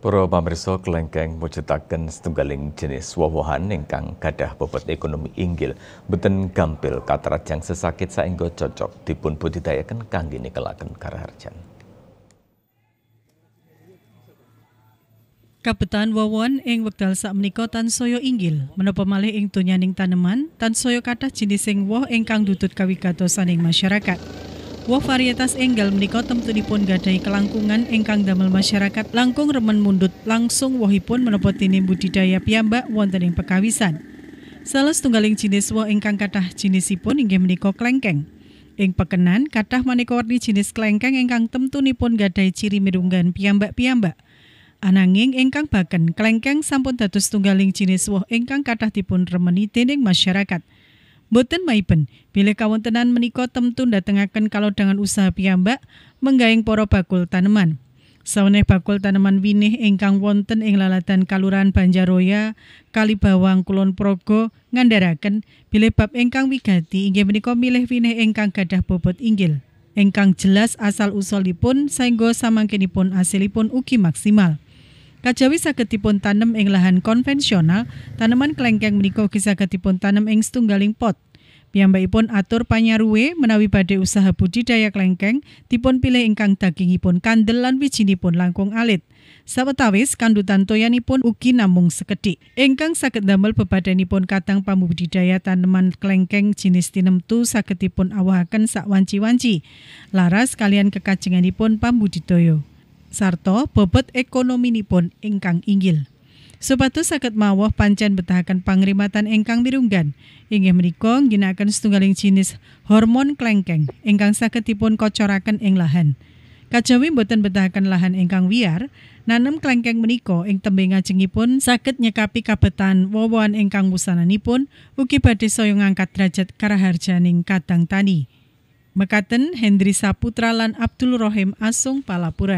Para pamirsa kelengkeng mujudaken setunggaling jenis wawahan ingkang gadah bobot ekonomi inggil boten gampil katrajang sesakit saengga cocok dipun budidayaken kangge nikelaken karaharjan. Kabetan wawon ing wekdal sakmenika tansaya inggil menapa malih ing donyaning taneman tansaya kathah sing woh ingkang dudut kawigatosaning masyarakat. Wah varietas enggal menikah tentu dipun gadai kelangkungan engkang damel masyarakat langkung remen mundut langsung wahipun menepot ini budidaya piyambak wonten ing pekawisan. Salah setunggaling jenis woh katah kathah jinisipun inggih menika kelengkeng. Ing pekenan kathah maneka warni jenis kelengkeng klengkeng tentu temtunipun gadai ciri mirunggan piyambak-piyambak. Ananging engkang baken kelengkeng sampun dados tunggaling jenis woh ingkang kathah dipun remeni dening masyarakat. Boten maiben, bilih kawontenan menika temtu kalau dengan usaha piyambak menggaing poro bakul taneman. Saweneh bakul taneman winih ingkang wonten ing laladan Kalurahan Banjaroya, Kalibawang Kulon Progo ngandharaken bilih bab ingkang wigati inggih menika milih winih ingkang gadah bobot inggil. Ingkang jelas asal usulipun saengga samangkenipun asilipun ugi maksimal. Kajawi saged dipun tanem ing lahan konvensional, taneman kelengkeng menika ugi saged dipun tanem ing setunggaling pot. Piyambakipun atur panyaruwe menawi badhe usaha budidaya kelengkeng, dipun pilih ingkang dagingipun kandel lan wijinipun langkung alit. Sawetawis kandutan toyanipun ugi namung sekedhik. Ingkang saged damel bebadanipun kadang pambudidaya taneman jenis jinis tinemtu saged dipun awahaken sak wanci-wanci. Laras kalian kekajenganipun pambudidaya. Sarto bobot ekonomi nipun ingkang inggil. Supados sakit mawah pancen betahakan pangrimatan engkang mirunggan. Inggih menika ginakan setunggaling jenis hormon klengkeng engkang sakit dipun kocorakan ing lahan. Kajawi boten betahakan lahan ingkang wiar, nanem klengkeng menika ing tembe ngajengipun sakit nyekapi kabetan wawan ingkang pun ugi badhe saya ngangkat derajat karaharjaning kadang tani. Mekaten Hendri Saputra lan Abdul Rohim Asung Palapura.